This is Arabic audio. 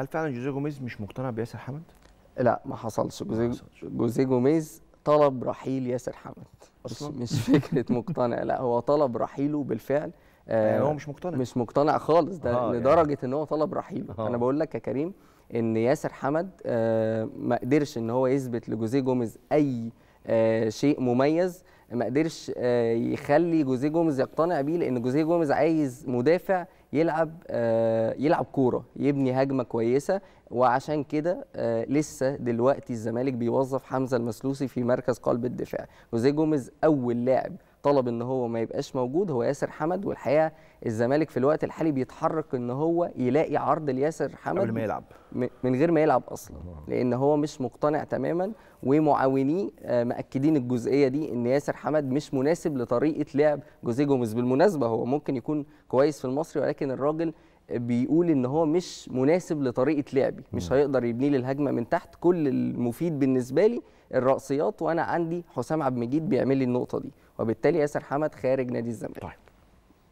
هل فعلا جوزيه جوميز مش مقتنع بياسر حمد؟ لا ما حصلش جوزيه جوميز طلب رحيل ياسر حمد أصلاً؟ مش فكره مقتنع لا هو طلب رحيله بالفعل آه، يعني هو مش مقتنع مش مقتنع خالص ده آه يعني لدرجه يعني. ان هو طلب رحيله آه. انا بقول لك يا كريم ان ياسر حمد آه، ما قدرش ان هو يثبت لجوزيه جوميز اي آه، شيء مميز ما قدرش آه، يخلي جوزيه جوميز يقتنع بيه لان جوزيه جوميز عايز مدافع يلعب آه، يلعب كوره يبني هجمه كويسه وعشان كده آه، لسه دلوقتي الزمالك بيوظف حمزه المسلوسي في مركز قلب الدفاع جوزيه جوميز اول لاعب طلب ان هو ما يبقاش موجود هو ياسر حمد والحقيقه الزمالك في الوقت الحالي بيتحرك ان هو يلاقي عرض لياسر حمد قبل ما يلعب من غير ما يلعب اصلا لان هو مش مقتنع تماما ومعاونيه آه، مأكدين الجزئيه دي ان ياسر حمد مش مناسب لطريقه لعب جوزيه جوميز بالمناسبه هو ممكن يكون كويس في المصري ولكن الراجل بيقول ان هو مش مناسب لطريقه لعبي مش هيقدر يبني لي الهجمه من تحت كل المفيد بالنسبه لي الرأسيات وانا عندي حسام عبد المجيد بيعمل لي النقطه دي وبالتالي ياسر حمد خارج نادي الزمالك طيب